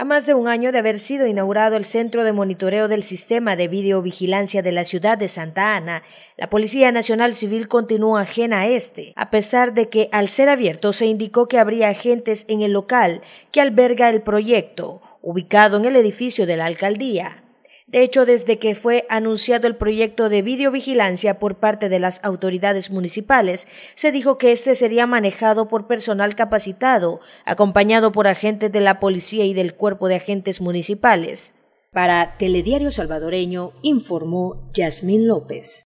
A más de un año de haber sido inaugurado el Centro de Monitoreo del Sistema de Videovigilancia de la ciudad de Santa Ana, la Policía Nacional Civil continúa ajena a este, a pesar de que al ser abierto se indicó que habría agentes en el local que alberga el proyecto, ubicado en el edificio de la alcaldía. De hecho, desde que fue anunciado el proyecto de videovigilancia por parte de las autoridades municipales, se dijo que este sería manejado por personal capacitado, acompañado por agentes de la policía y del cuerpo de agentes municipales. Para Telediario Salvadoreño informó Yasmín López.